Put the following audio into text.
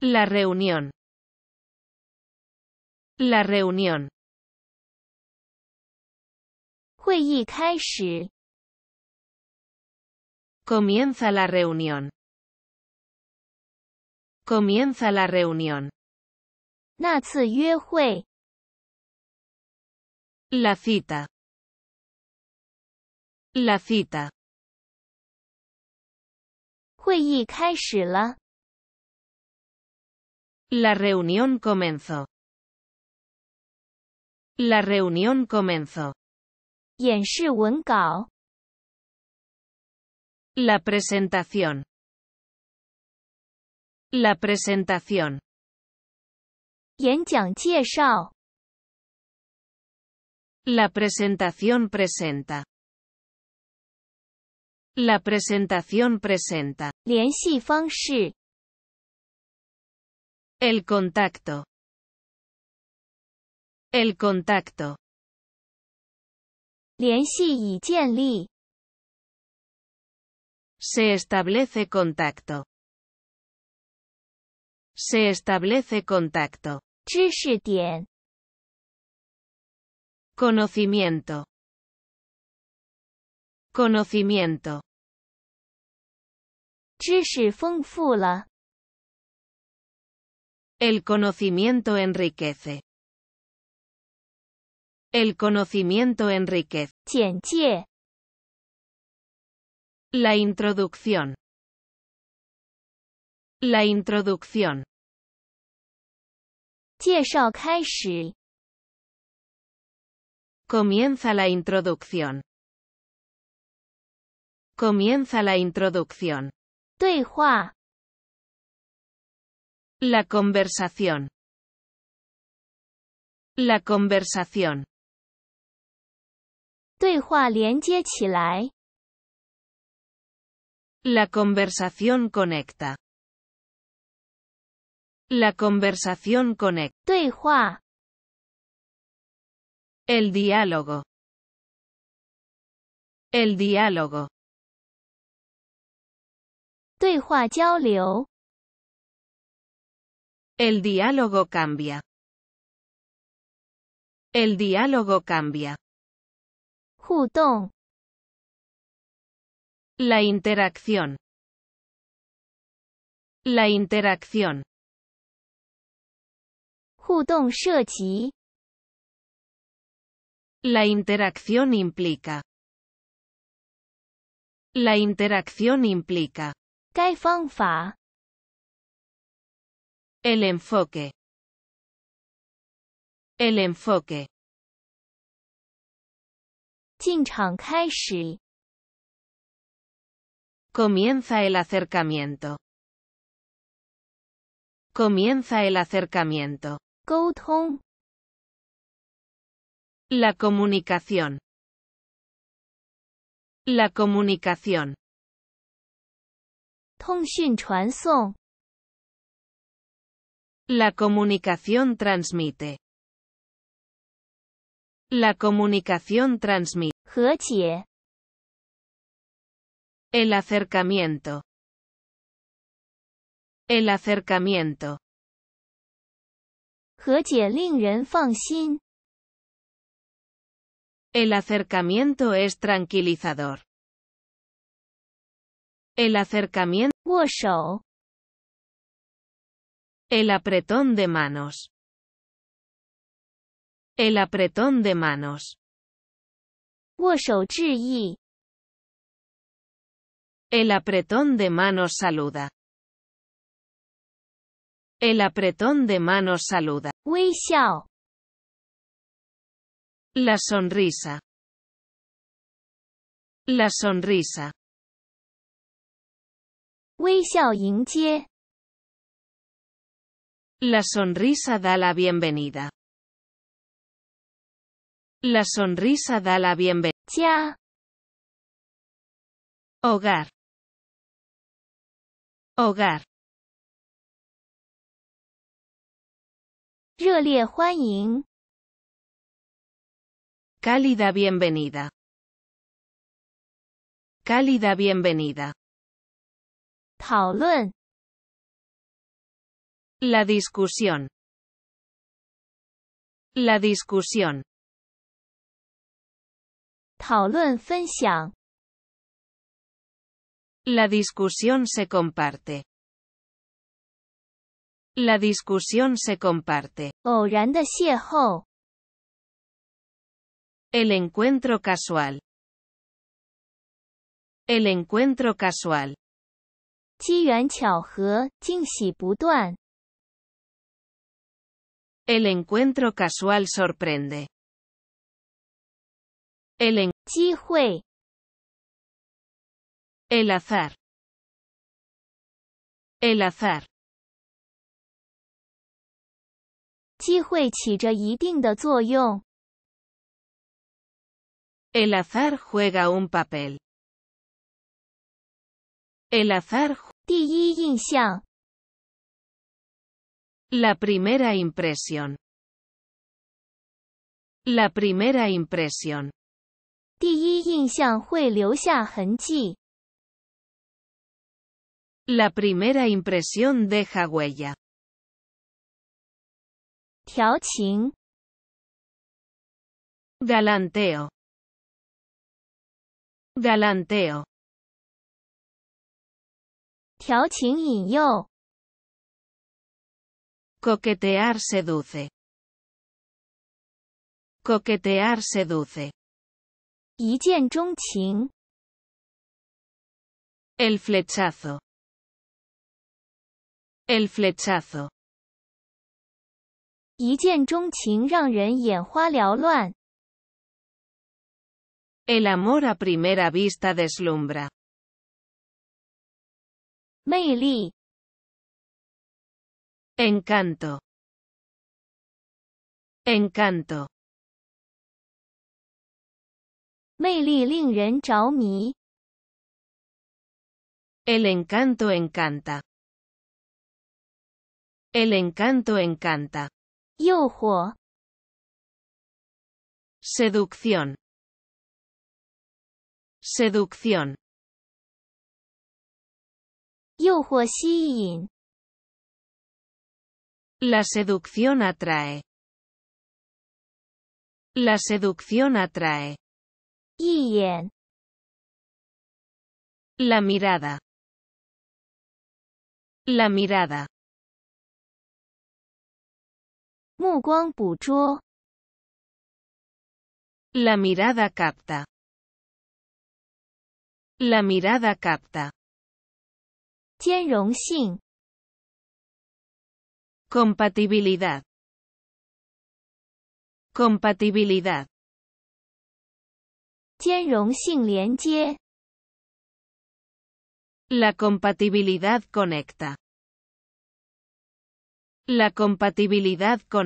La reunión. La reunión. 会议开始 Comienza la reunión. Comienza la reunión. 那次约会 La cita. La cita. 会议开始了。La reunión comenzó. La reunión comenzó. 演示文稿。La presentación. La presentación. 演讲介绍。La presentación presenta. La presentación presenta. shi El contacto. El contacto. Se establece contacto. Se establece contacto. Conocimiento. Conocimiento. El conocimiento enriquece. El conocimiento enriquece. La introducción. La introducción. Comienza la introducción. Comienza la introducción. La conversación. La conversación. La conversación conecta. La conversación conecta. El diálogo. El diálogo. El diálogo cambia. El diálogo cambia. La interacción. La interacción. La interacción implica. La interacción implica. El enfoque. El enfoque. Comienza el acercamiento. Comienza el acercamiento. La comunicación. La comunicación. La comunicación transmite. La comunicación transmite. El acercamiento. El acercamiento. El acercamiento es tranquilizador. El acercamiento. El apretón de manos. El apretón de manos. El apretón de manos saluda. El apretón de manos saluda. La sonrisa. La sonrisa. La sonrisa da la bienvenida. La sonrisa da la bienvenida. Hogar. Hogar. 热烈欢迎. Cálida bienvenida. Cálida bienvenida. La discusión. La discusión. La discusión se comparte. La discusión se comparte. El encuentro casual. El encuentro casual. El encuentro casual sorprende. El en El azar. El azar. azar juega un papel. El azar. La primera impresión. La primera impresión. La primera impresión deja huella. Galanteo. Galanteo yo coquetear seduce coquetear seduce 一见钟情 el flechazo el flechazo El amor a primera vista deslumbra. 魅力 encanto encanto 魅力令人着迷 el encanto encanta el encanto encanta 诱惑 seducción seducción la seducción atrae. La seducción atrae. La mirada. La mirada. La mirada capta. La mirada capta. 兼容性 compatibilidad compatibilidad la compatibilidad conecta la compatibilidad conecta